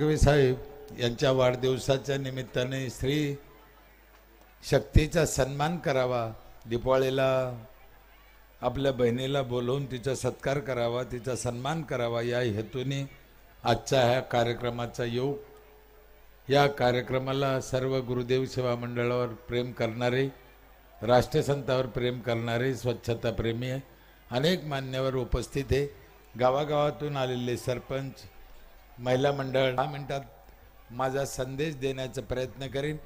साहेब यांच्या वाढदिवसाच्या निमित्ताने स्त्री शक्तीचा सन्मान करावा दिपाळीला आपल्या बहिणीला बोलवून तिचा सत्कार करावा तिचा सन्मान करावा या हेतूने आजच्या ह्या कार्यक्रमाचा योग या कार्यक्रमाला सर्व गुरुदेव सेवा मंडळावर प्रेम करणारे राष्ट्रसंतावर प्रेम करणारे स्वच्छताप्रेमी अनेक मान्यवर उपस्थित आहे गावागावातून आलेले सरपंच महिला मंडळ दहा मिनटात माझा संदेश देण्याचा प्रयत्न करीन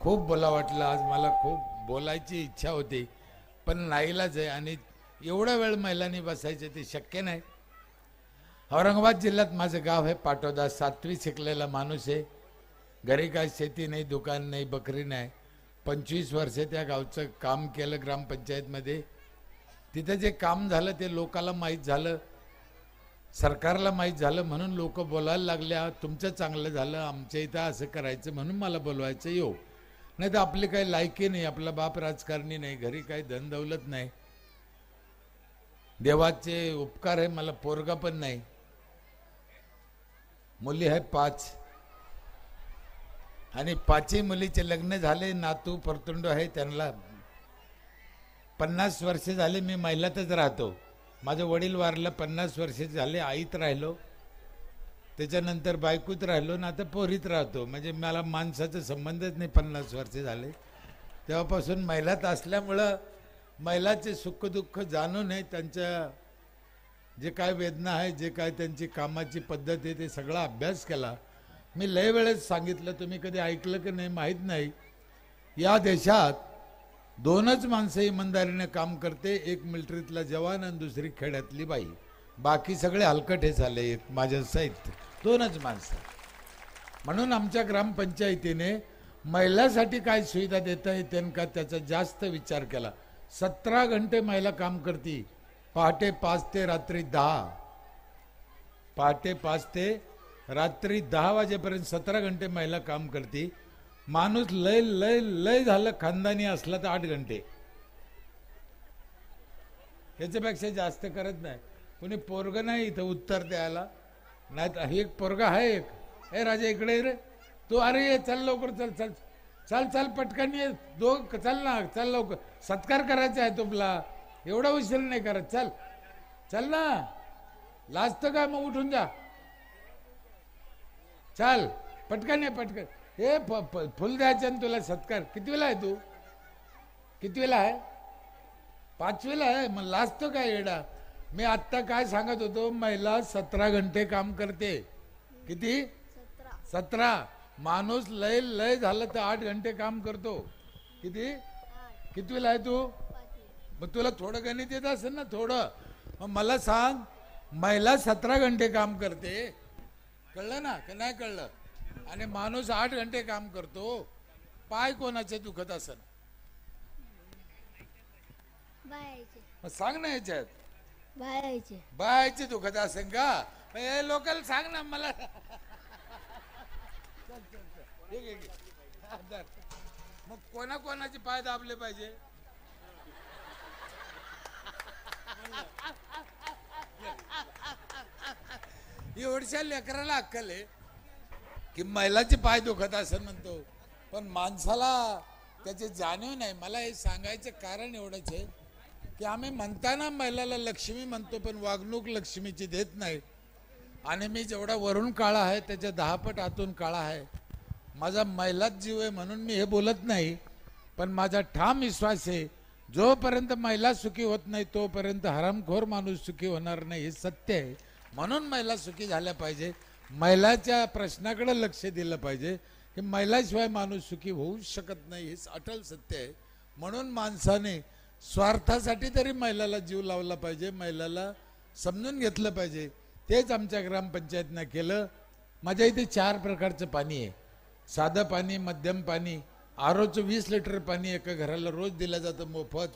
खूप बोला वाटलं आज मला खूप बोलायची इच्छा होती पण नाहीलाच आहे आणि एवढा वेळ महिलांनी बसायचं ते शक्य नाही औरंगाबाद जिल्ह्यात माझं गाव आहे पाटोदा सातवी शिकलेला माणूस आहे घरी काय शेती नाही दुकान नाही बकरी नाही पंचवीस वर्षे त्या गावचं काम केलं ग्रामपंचायतमध्ये तिथं जे काम झालं ते लोकाला माहीत झालं सरकारला माहीत झालं म्हणून लोक बोलायला लागले तुमचं चांगलं झालं आमच्या इथं असं करायचं म्हणून मला बोलवायचं येऊ नाही तर आपली काही लायकी नाही आपला बाप राजकारणी नाही घरी काही दौलत नाही देवाचे उपकार आहे मला पोरगा पण नाही मुली आहे पाच आणि पाचही मुलीचे लग्न झाले नातू परतुंड आहे त्यांना पन्नास वर्ष झाले मी महिलातच राहतो माझं वडील वारला पन्नास वर्ष झाले आईत राहिलो त्याच्यानंतर बायकोत राहिलो ना आता पोरीत राहतो म्हणजे मला माणसाचा संबंधच नाही पन्नास वर्ष झाले तेव्हापासून महिलात असल्यामुळं महिलाचे सुखदुःख जाणून आहे त्यांच्या जे काय वेदना आहे जे काय त्यांची कामाची पद्धत आहे ते सगळा अभ्यास केला मी लय वेळेस सांगितलं तुम्ही कधी ऐकलं की नाही माहीत नाही या देशात दोनच माणसं इमानदारीने काम करते एक मिलिटरीतला जवान आणि दुसरी खेड्यातली बाई बाकी सगळे हलकटे झाले माझ्या साहित्य दोनच माणसं म्हणून आमच्या ग्रामपंचायतीने महिलासाठी काय सुविधा देता येते का त्याचा जास्त विचार केला सतरा घंटे महिला काम करती पहाटे पाच ते रात्री दहा पहाटे पाच ते रात्री दहा वाजेपर्यंत सतरा घंटे महिला काम करती माणूस लय लय लय झालं खानदानी असला तर आठ घंटे याच्यापेक्षा जास्त करत नाही कोणी पोरग नाही इथं उत्तर द्यायला नाही एक पोरग आहे एक हे राजा इकडे रे तू अरे ये चल लवकर चल चल चल चल पटकन ये दो चल ना चल लवकर सत्कार करायचा आहे तुम्हाला एवढा उशीर नाही करत चल चल ना लाजतं काय मग उठून जा चल पटकन ये पटकन हे फुल द्यायचं तुला सत्कार किती वेळा आहे तू किती वेळा आहे पाचवीला आहे मग लाजतो काय येडा मी आत्ता काय सांगत होतो महिला सतरा घंटे काम करते किती सतरा माणूस लय लय झालं तर आठ घंटे काम करतो किती वेळा आहे तू मग तुला थोडं गणित येत असेल ना थोडं मग मला सांग महिला सतरा घंटे काम करते कळलं ना का नाही कळलं आणि माणूस आठ घंटे काम करतो पाय कोणाचे दुखत असन मग सांग ना याच्यात बायचे दुखत असेल का हे लोकल सांग ना मला मग कोणा कोणाचे पाय दाबले पाहिजे एवढ्या लेकराला अक्कल आहे की महिलाचे पाय दुखत असं म्हणतो पण माणसाला त्याची जाणीव नाही मला हे सांगायचं कारण एवढंच आहे की आम्ही म्हणताना महिलाला लक्ष्मी म्हणतो पण वागणूक लक्ष्मीची देत नाही आणि मी जेवढा वरून काळा आहे त्याच्या दहापट आतून काळा आहे माझा महिलाच जीव आहे म्हणून मी हे बोलत नाही पण माझा ठाम विश्वास आहे जोपर्यंत महिला सुखी होत नाही तोपर्यंत हरमखोर माणूस सुखी होणार नाही हे सत्य आहे म्हणून महिला सुखी झाल्या पाहिजे महिलाच्या प्रश्नाकडे लक्ष दिलं पाहिजे की महिलाशिवाय माणूस सुखी होऊ शकत नाही हे अटल सत्य आहे म्हणून माणसाने स्वार्थासाठी तरी महिलाला जीव लावला पाहिजे महिलाला समजून घेतलं पाहिजे तेच आमच्या ग्रामपंचायतनं केलं माझ्या इथे चार प्रकारचं पाणी आहे साधं पाणी मध्यम पाणी आरोचं वीस लिटर पाणी एका घराला रोज दिलं जातं मोफत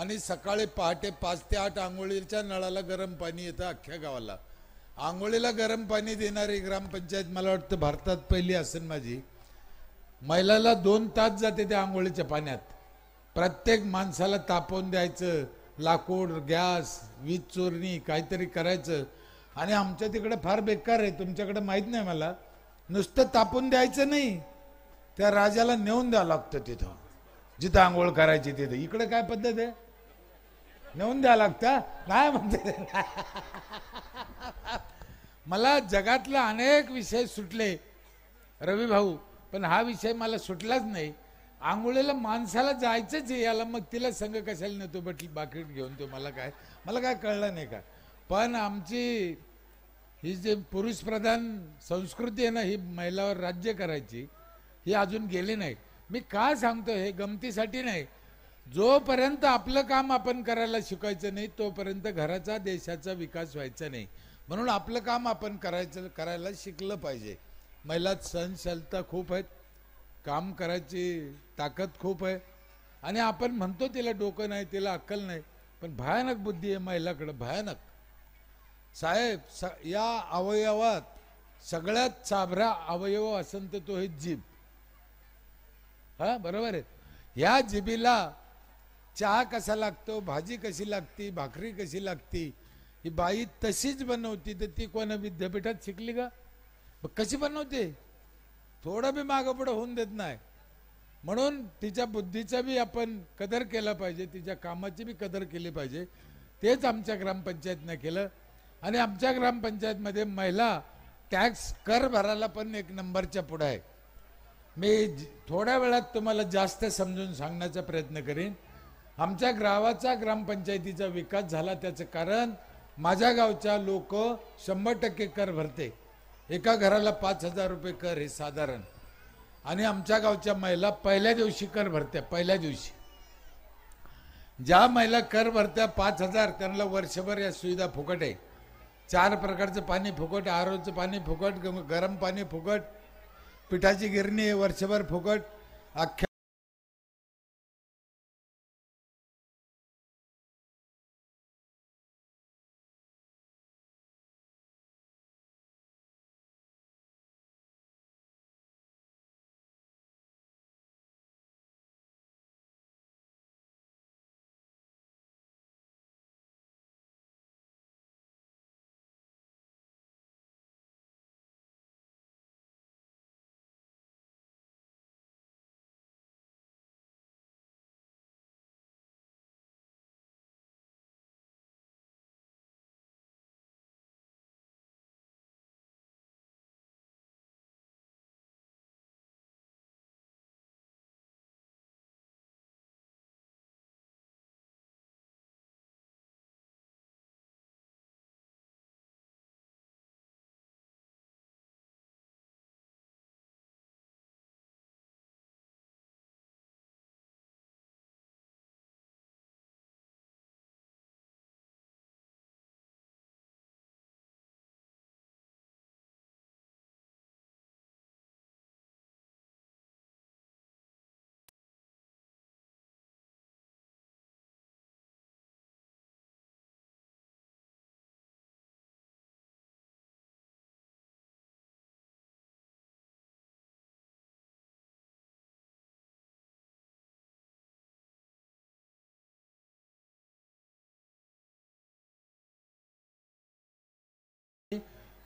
आणि सकाळी पहाटे पाच ते आठ आंघोळीच्या नळाला गरम पाणी येतं अख्ख्या गावाला आंघोळीला गरम पाणी देणारी ग्रामपंचायत मला वाटतं भारतात पहिली असेल माझी महिलाला दोन तास जाते त्या आंघोळीच्या पाण्यात प्रत्येक माणसाला तापवून द्यायचं लाकूड गॅस वीज चोरणी काहीतरी करायचं आणि आमच्या तिकडे फार बेकार आहे तुमच्याकडे माहीत नाही मला नुसतं तापून द्यायचं नाही त्या राजाला नेऊन द्यावं लागतं तिथं जिथं आंघोळ करायची तिथं इकडे काय पद्धत आहे नेऊन द्या लागतं नाही म्हणते मला जगातला अनेक विषय सुटले रवी भाऊ पण हा विषय मला सुटलाच नाही आंघोळीला माणसाला जायचंच आहे याला मग तिला संघ कशाला नेतो बट बाकीट घेऊन तो मला काय मला काय कळलं नाही का पण आमची ही जे पुरुषप्रधान संस्कृती आहे ना ही महिलावर राज्य करायची ही अजून गेली नाही मी का सांगतो हे गमतीसाठी नाही जोपर्यंत आपलं काम आपण करायला शिकायचं नाही तोपर्यंत घराचा देशाचा विकास व्हायचा नाही म्हणून आपलं काम आपण करायचं करायला शिकलं पाहिजे महिलात सहनशीलता खूप आहेत काम करायची ताकद खूप आहे आणि आपण म्हणतो तिला डोकं नाही तिला अक्कल नाही पण भयानक बुद्धी आहे महिलाकडं भयानक साहेब स या अवयवात सगळ्यात साबरा अवयव असंत तो हे जीभ हा बरोबर आहे या जिबीला चहा कसा लागतो भाजी कशी लागती भाकरी कशी लागती ही बाई तशीच बनवती तर ती कोण विद्यापीठात शिकली का कशी बनवते थोडं बी मागं पुढं होऊन देत नाही म्हणून तिच्या बुद्धीचा बी आपण कदर केला पाहिजे तिच्या कामाची बी कदर केली पाहिजे तेच आमच्या ग्रामपंचायतनं केलं आणि आमच्या ग्रामपंचायतमध्ये महिला टॅक्स कर भरायला पण एक नंबरच्या पुढं आहे मी थोड्या वेळात तुम्हाला जास्त समजून सांगण्याचा प्रयत्न करीन आमच्या गावाचा ग्रामपंचायतीचा विकास झाला त्याचं कारण माझ्या गावच्या लोक शंभर टक्के कर भरते एका घराला पाच हजार रुपये कर हे साधारण आणि आमच्या गावच्या महिला पहिल्या दिवशी कर भरत्या पहिल्या दिवशी ज्या महिला कर भरत्या पाच हजार त्यांना वर्षभर या सुविधा फुकट आहे चार प्रकारचं पाणी फुकट आरोचं पाणी फुकट गरम पाणी फुकट पिठाची गिरणी वर्षभर फुकट अख्ख्या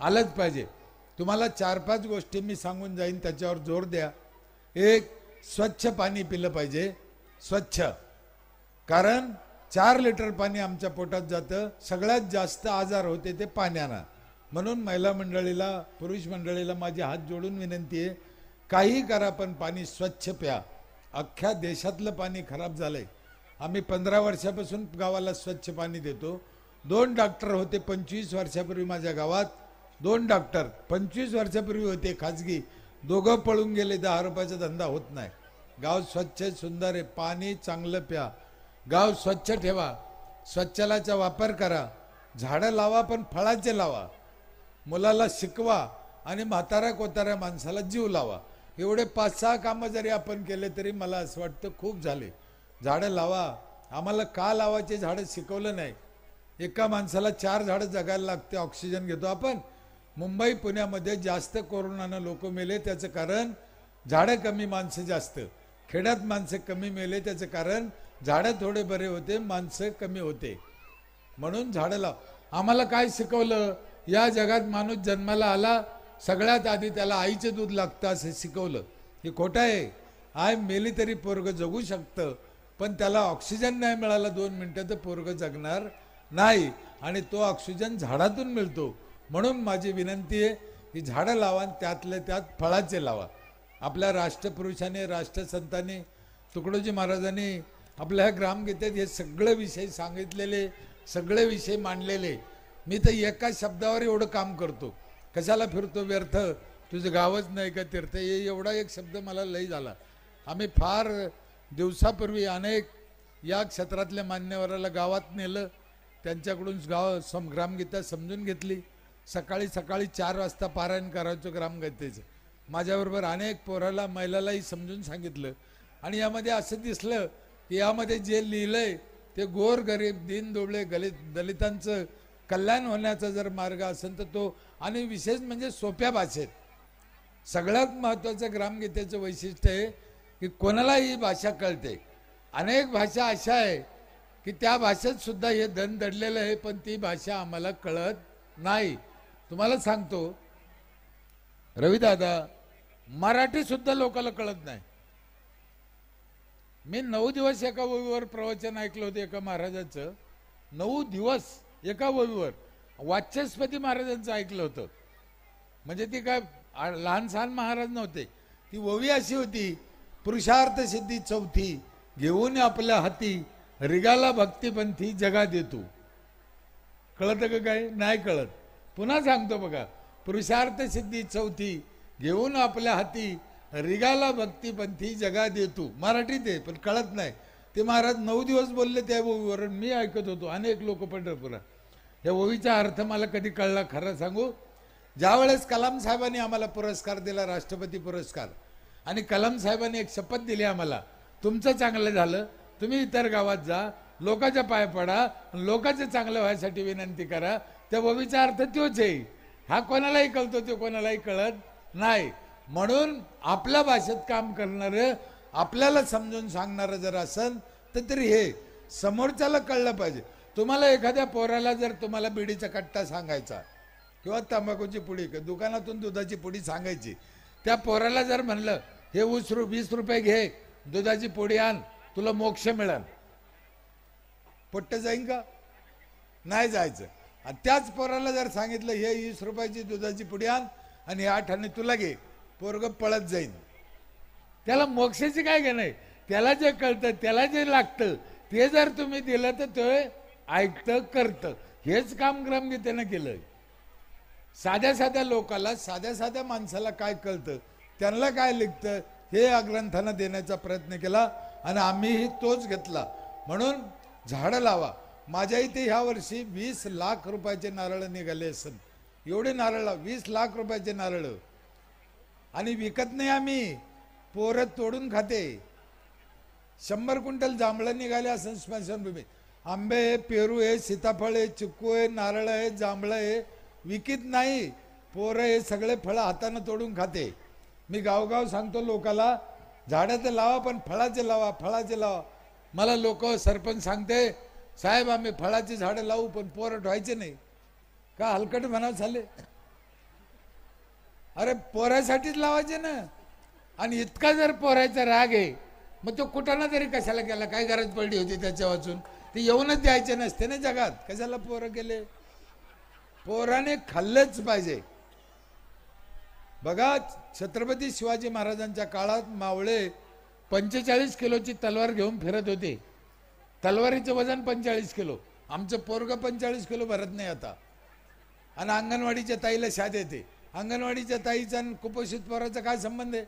आलंच पाहिजे तुम्हाला चार पाच गोष्टी मी सांगून जाईन त्याच्यावर जोर द्या एक स्वच्छ पाणी पिलं पाहिजे स्वच्छ कारण चार लिटर पाणी आमच्या पोटात जातं सगळ्यात जास्त आजार होते ते पाण्यानं म्हणून महिला मंडळीला पुरुष मंडळीला माझे हात जोडून विनंती आहे काही करा पण पाणी स्वच्छ प्या अख्ख्या देशातलं पाणी खराब झालंय आम्ही पंधरा वर्षापासून गावाला स्वच्छ पाणी देतो दोन डॉक्टर होते पंचवीस वर्षापूर्वी माझ्या गावात दोन डॉक्टर पंचवीस वर्षापूर्वी होते खाजगी दोघं पळून गेले दहा रुपयाचा धंदा होत नाही गाव स्वच्छ सुंदर आहे पाणी चांगलं प्या गाव स्वच्छ ठेवा स्वच्छलाचा वापर करा झाडं लावा पण फळाचे लावा मुलाला शिकवा आणि म्हाताऱ्या कोताऱ्या माणसाला जीव लावा एवढे पाच सहा कामं जरी आपण केले तरी मला असं वाटतं खूप झाले झाडं लावा आम्हाला का लावायचे झाडं शिकवलं नाही एका माणसाला चार झाडं जगायला लागते ऑक्सिजन घेतो आपण मुंबई पुण्यामध्ये जास्त कोरोनानं लोक मेले त्याचं कारण झाडं कमी माणसं जास्त खेड्यात माणसं कमी मेले त्याचं कारण झाडं थोडे बरे होते माणसं कमी होते म्हणून झाडं लाव आम्हाला काय शिकवलं या जगात माणूस जन्माला आला सगळ्यात आधी त्याला आईचं दूध लागतं असं शिकवलं हे खोटं आहे आय मेली तरी पोरग जगू शकतं पण त्याला ऑक्सिजन नाही मिळाला दोन मिनटं तर पोरग जगणार नाही आणि तो ऑक्सिजन झाडातून मिळतो म्हणून माझी विनंती आहे की झाडं लावा आणि त्यातले त्यात फळाचे लावा आपल्या राष्ट्रपुरुषाने राष्ट्रसंतांनी तुकडोजी महाराजांनी आपल्या ह्या ग्रामगीतेत हे सगळे विषय सांगितलेले सगळे विषय मांडलेले मी तर एका शब्दावर एवढं काम करतो कशाला फिरतो व्यर्थ तुझं गावच नाही का तीर्थ हे एवढा एक शब्द मला लय झाला आम्ही फार दिवसापूर्वी अनेक या क्षेत्रातल्या मान्यवराला गावात नेलं त्यांच्याकडून गाव सम ग्रामगीता समजून घेतली सकाळी सकाळी चार वाजता पारायण करायचो ग्रामगतेचं माझ्याबरोबर अनेक पोराला महिलालाही समजून सांगितलं आणि यामध्ये असं दिसलं की यामध्ये जे लिहिलंय ते गोर गरीब दुबळे गलित दलितांचं कल्याण होण्याचा जर मार्ग असेल तर तो आणि विशेष म्हणजे सोप्या भाषेत सगळ्यात महत्त्वाचं ग्रामगीतेचं वैशिष्ट्य आहे की कोणालाही ही भाषा कळते अनेक भाषा अशा आहे की त्या भाषेत सुद्धा हे धन दडलेलं आहे पण ती भाषा आम्हाला कळत नाही तुम्हाला सांगतो रविदादा मराठी सुद्धा लोकाला कळत नाही मी नऊ दिवस एका ववीवर प्रवचन ऐकलं होतं एका महाराजांचं नऊ दिवस एका ववीवर वाचस्पती महाराजांचं ऐकलं होतं म्हणजे ती काय लहान सहान महाराज नव्हते ती ववी अशी होती पुरुषार्थ सिद्धी चौथी घेऊन आपल्या हाती रिगाला भक्तीपंथी जगा देतो कळत का काय नाही कळत पुन्हा सांगतो बघा पुरुषार्थ सिद्धी चौथी घेऊन आपल्या हाती रिगाला भक्तीपंथी जगा देतो मराठीत आहे पण कळत नाही ते महाराज नऊ दिवस बोलले त्या ओवीवर मी ऐकत होतो अनेक लोक पंढरपुरा या ओवीचा अर्थ मला कधी कळला खरं सांगू ज्यावेळेस कलाम साहेबांनी आम्हाला पुरस्कार दिला राष्ट्रपती पुरस्कार आणि कलाम साहेबांनी एक शपथ दिली आम्हाला तुमचं चांगलं झालं तुम्ही इतर गावात जा लोकाच्या पाय पडा लोकाचं चांगलं व्हायसाठी विनंती करा त्या बोबीचा अर्थ तोच आहे हा कोणालाही कळतो तो कोणालाही कळत नाही म्हणून आपल्या भाषेत काम करणारं आपल्याला समजून सांगणारं जर असेल तर तरी हे समोरच्याला कळलं पाहिजे तुम्हाला एखाद्या पोराला जर तुम्हाला बिडीचा कट्टा सांगायचा किंवा तंबाखूची पुडी दुकानातून दुधाची पुडी सांगायची त्या पोराला जर म्हणलं हे ऊस रु वीस रुपये घे दुधाची पोडी आण तुला मोक्ष मिळेल पट्ट जाईन का नाही जायचं आणि त्याच पोराला जर सांगितलं हे वीस रुपयाची दुधाची पुढे आण आणि आठ आणि तुला घे पोरग पळत जाईल त्याला मोक्षाची काय घेणं आहे त्याला जे कळतं त्याला जे लागतं ते जर तुम्ही दिलं तर ते ऐकतं करतं हेच काम ग्रामगीतेनं केलं साध्या साध्या लोकाला साध्या साध्या माणसाला काय कळतं त्यांना काय लिखतं हे या ग्रंथानं देण्याचा प्रयत्न केला आणि आम्हीही तोच घेतला म्हणून झाडं लावा माझ्या इथे ह्या वर्षी वीस लाख रुपयाचे नारळ निघाले असन एवढे नारळ वीस लाख रुपयाचे नारळ आणि विकत नाही आम्ही पोरं तोडून खाते शंभर क्विंटल जांभळं निघाले असं स्मशानभूमी आंबे आहे पेरू आहे सीताफळ आहे चिक्कू आहे नारळ आहे जांभळं आहे विकित नाही पोरं हे सगळे फळं हातानं तोडून खाते मी गावगाव सांगतो लोकाला झाडाचं लावा पण फळाचे लावा फळाचे लावा मला लोक सरपंच सांगते साहेब आम्ही फळाची झाडं लावू पण पोरं ठेवायचे नाही का हलकट म्हणा झाले अरे पोरासाठीच लावायचे ना आणि इतका जर पोरायचा राग आहे मग तो ना तरी कशाला गेला काय गरज पडली होती त्याच्या वाचून ते येऊनच द्यायचे नसते ना जगात कशाला पोरं गेले पोराने खाल्लंच पाहिजे बघा छत्रपती शिवाजी महाराजांच्या काळात मावळे पंचेचाळीस किलोची तलवार घेऊन फिरत होते तलवारीचं वजन पंचेचाळीस किलो आमचं पोरग पंचेचाळीस किलो भरत नाही आता आणि अंगणवाडीच्या ताईला शाद येते अंगणवाडीच्या ताईचा आणि कुपोषित पोराचा काय संबंध आहे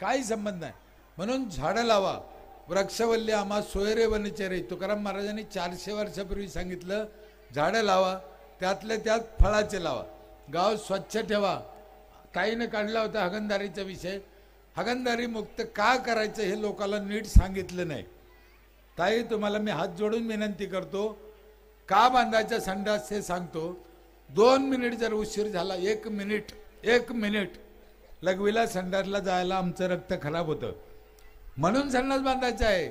काही संबंध नाही म्हणून झाडं लावा वृक्षवल्ली आम्हा सोयरे रे तुकाराम महाराजांनी चारशे वर्षापूर्वी सांगितलं झाडं लावा त्यातल्या त्यात फळाचे लावा गाव स्वच्छ ठेवा ताईनं काढला होता हगनदारीचा विषय हगनदारी मुक्त का करायचं हे लोकांना नीट सांगितलं नाही ताई तुम्हाला मी हात जोडून विनंती करतो का बांधायचा संडास हे सांगतो दोन मिनिट जर उशीर झाला एक मिनिट एक मिनिट लघवीला संडासला जायला आमचं रक्त खराब होतं म्हणून संडास बांधायचा आहे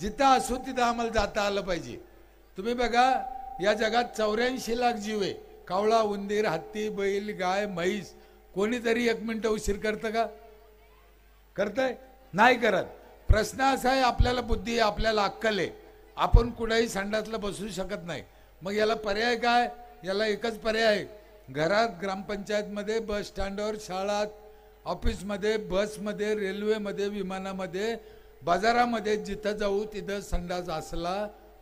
जिथं असू तिथं आम्हाला जाता आलं पाहिजे तुम्ही बघा या जगात चौऱ्याऐंशी लाख जीव आहे कावळा उंदीर हत्ती बैल गाय म्हैस कोणीतरी एक मिनिट उशीर करतं का करतंय नाही करत प्रश्न असा आहे आपल्याला बुद्धी आपल्याला अक्कल आहे आपण कुठेही संडासला बसू शकत नाही मग याला पर्याय काय याला एकच पर्याय आहे घरात ग्रामपंचायतमध्ये बस स्टँडवर शाळात ऑफिसमध्ये बसमध्ये रेल्वेमध्ये विमानामध्ये बाजारामध्ये जिथं जाऊ तिथं संडास असला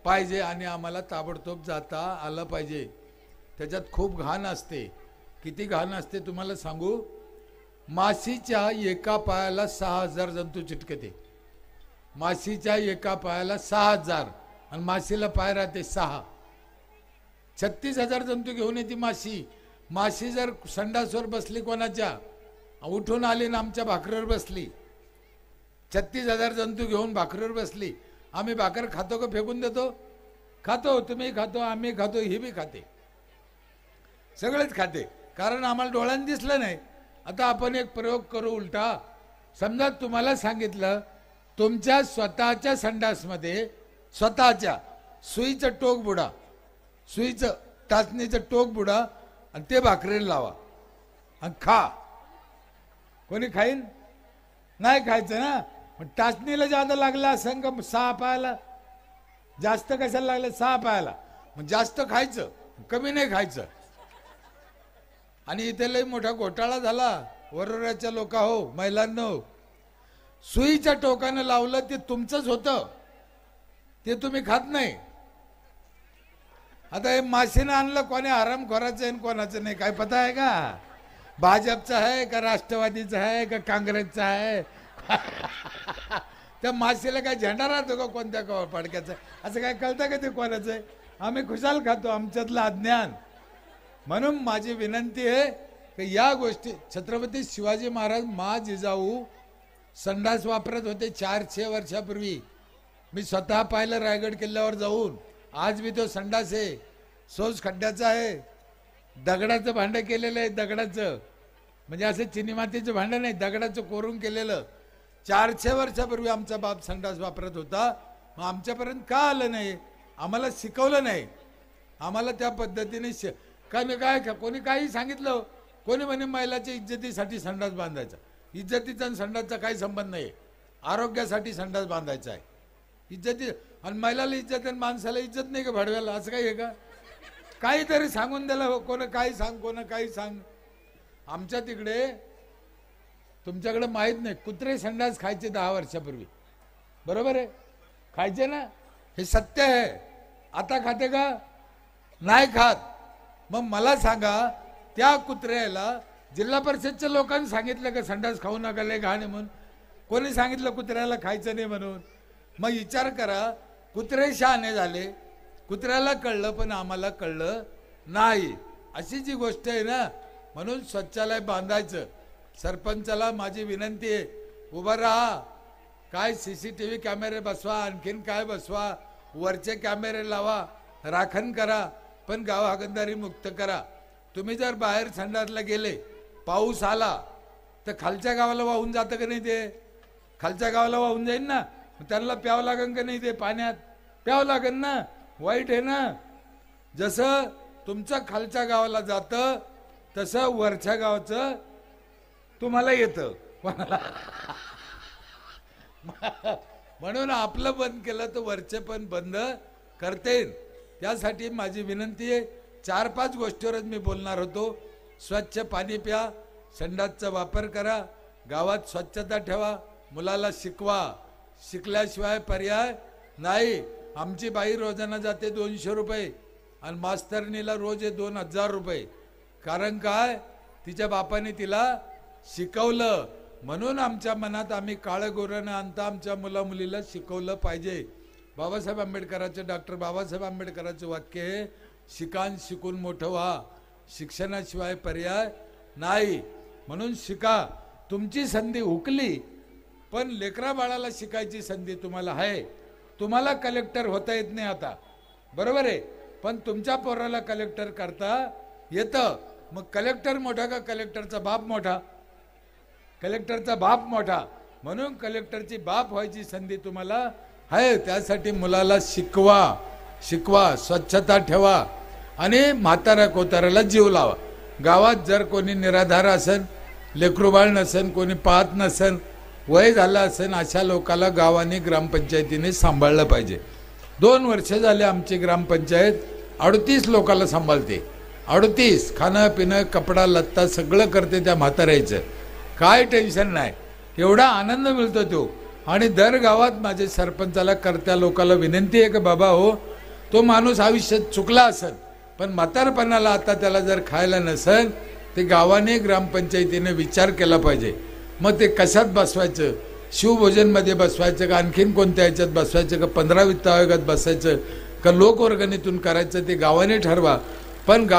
पाहिजे आणि आम्हाला ताबडतोब जाता आलं पाहिजे त्याच्यात खूप घाण असते किती घाण असते तुम्हाला सांगू मासीच्या एका पायाला सहा हजार जंतू चिटकते माशीच्या एका पायाला सहा हजार आणि माशीला पाय राहते सहा छत्तीस हजार जंतू घेऊन येते माशी माशी जर संडासवर बसली कोणाच्या उठून आली ना आमच्या भाकरीवर बसली छत्तीस हजार जंतू घेऊन भाकरीवर बसली आम्ही भाकर खातो का फेकून देतो खातो तुम्ही खातो आम्ही खातो ही बी खाते सगळेच खाते कारण आम्हाला डोळ्यांनी दिसलं नाही आता आपण एक प्रयोग करू उलटा समजा तुम्हाला सांगितलं तुमच्या स्वतःच्या संडासमध्ये स्वतःच्या सुईचं टोक बुडा सुईचं टाचणीचं टोक बुडा आणि ते भाकरीला लावा आणि खा कोणी खाईन नाही खायचं ना पण टाचणीला जादा लागला संघ सहा पायाला जास्त कशाला लागलं सहा पायाला मग जास्त खायचं कमी नाही खायचं आणि इथे लई मोठा घोटाळा झाला वरोऱ्याच्या लोका हो महिलांना हो सुईच्या टोकानं लावलं ते तुमचंच होतं ते तुम्ही खात नाही आता हे माशीनं आणलं कोणी आरामखोराचं आहे कोणाचं नाही काय पता आहे का भाजपचं आहे का राष्ट्रवादीचं आहे का काँग्रेसचं आहे त्या माशीला काय झेंडा राहतो का कोणत्या फडक्याचं असं काय कळतं का ते कोणाचं आहे आम्ही खुशाल खातो आमच्यातलं अज्ञान म्हणून माझी विनंती आहे की या गोष्टी छत्रपती शिवाजी महाराज मा जिजाऊ संडास वापरत होते चारशे वर्षापूर्वी मी स्वतः पाहिलं रायगड किल्ल्यावर जाऊन आज मी तो संडास आहे सोज खड्ड्याचा आहे दगडाचं भांडं केलेलं आहे दगडाचं म्हणजे असं चिनी मातीचं भांडं नाही दगडाचं कोरून केलेलं चारशे वर्षापूर्वी आमचा बाप संडास वापरत होता मग आमच्यापर्यंत का आलं नाही आम्हाला शिकवलं नाही आम्हाला त्या पद्धतीने श काय काय कोणी काही सांगितलं कोणी म्हणे महिलाच्या इज्जतीसाठी संडास बांधायचा इज्जतीचा आणि संडासचा काही संबंध नाही आरोग्यासाठी संडास बांधायचा आहे इज्जती आणि महिलाला इज्जत आणि माणसाला इज्जत नाही का भडव्याला असं काही आहे का काहीतरी सांगून द्यायला हो, कोण काही सांग कोण काही सांग आमच्या तिकडे तुमच्याकडे माहीत नाही कुत्रे संडास खायचे दहा वर्षापूर्वी बरोबर आहे खायचे ना हे सत्य आहे आता खाते का नाही खात मग मला सांगा त्या कुत्र्याला जिल्हा परिषदच्या लोकांनी सांगितलं का संडास खाऊ नका लय घाणे म्हणून कोणी सांगितलं कुत्र्याला खायचं नाही म्हणून मग विचार करा कुत्रे शहाणे झाले कुत्र्याला कळलं पण आम्हाला कळलं नाही अशी जी गोष्ट आहे ना म्हणून स्वच्छालय बांधायचं सरपंचाला माझी विनंती आहे उभं राहा काय सी सी टी व्ही कॅमेरे बसवा आणखीन काय बसवा वरचे कॅमेरे लावा राखण करा पण गाव मुक्त करा तुम्ही जर बाहेर संडासला गेले पाऊस आला तर खालच्या गावाला वाहून जातं का नाही ते खालच्या गावाला वाहून जाईन ना त्यांना प्यावं लागेल का नाही ते पाण्यात प्यावं लागेल ना वाईट आहे ना जसं तुमचं खालच्या गावाला जातं तसं वरच्या गावचं तुम्हाला येतं म्हणून आपलं बंद केलं तर वरचे पण बंद करते त्यासाठी माझी विनंती आहे चार पाच गोष्टीवरच मी बोलणार होतो स्वच्छ पाणी प्या संडासचा वापर करा गावात स्वच्छता ठेवा मुलाला शिकवा शिकल्याशिवाय पर्याय नाही आमची बाई रोजाना जाते दोनशे रुपये आणि मास्तरणीला रोज हे दोन हजार रुपये कारण काय तिच्या बापाने तिला शिकवलं म्हणून आमच्या मनात आम्ही काळं गोरांना आणता आमच्या मुला मुलीला शिकवलं पाहिजे बाबासाहेब आंबेडकरांचे डॉक्टर बाबासाहेब आंबेडकरांचे वाक्य आहे शिकान शिकून मोठं व्हा शिक्षणाशिवाय पर्याय नाही म्हणून शिका तुमची संधी हुकली पण लेकरा बाळाला शिकायची संधी तुम्हाला आहे तुम्हाला कलेक्टर होता येत नाही आता बरोबर आहे पण तुमच्या पोराला कलेक्टर करता येतं मग कलेक्टर मोठा का कलेक्टरचा बाप मोठा कलेक्टरचा बाप मोठा म्हणून कलेक्टरची बाप व्हायची संधी तुम्हाला आहे त्यासाठी मुलाला शिकवा शिकवा स्वच्छता ठेवा आणि म्हाताऱ्या कोताऱ्याला जीव लावा गावात जर कोणी निराधार असेल लेकरूबाळ नसेल कोणी पाहत नसेल वय झालं असेल अशा लोकाला गावाने ग्रामपंचायतीने सांभाळलं पाहिजे दोन वर्ष झाले आमची ग्रामपंचायत अडतीस लोकाला सांभाळते अडतीस खाणं पिणं कपडा लत्ता सगळं करते त्या म्हाताऱ्याचं काय टेन्शन नाही एवढा आनंद मिळतो तो आणि दर गावात माझ्या सरपंचाला करत्या लोकाला विनंती आहे का बाबा हो तो माणूस आयुष्यात चुकला असेल पण म्हातारपणाला आता त्याला जर खायला नसेल ते गावाने ग्रामपंचायतीने विचार केला पाहिजे मग ते कशात बसवायचं शिवभोजनमध्ये बसवायचं का आणखीन कोणत्या याच्यात बसवायचं का पंधरा वित्त आयोगात बसायचं का लोकवर्गणीतून करायचं ते गावाने ठरवा पण गाव